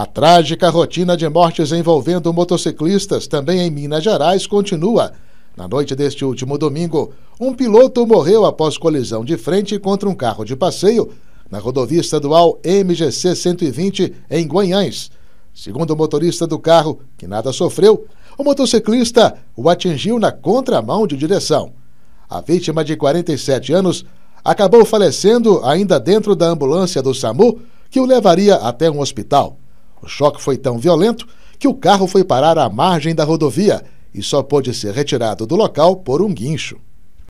A trágica rotina de mortes envolvendo motociclistas também em Minas Gerais continua. Na noite deste último domingo, um piloto morreu após colisão de frente contra um carro de passeio na rodovia estadual MGC 120 em Guanhães. Segundo o motorista do carro, que nada sofreu, o motociclista o atingiu na contramão de direção. A vítima de 47 anos acabou falecendo ainda dentro da ambulância do SAMU que o levaria até um hospital. O choque foi tão violento que o carro foi parar à margem da rodovia e só pôde ser retirado do local por um guincho.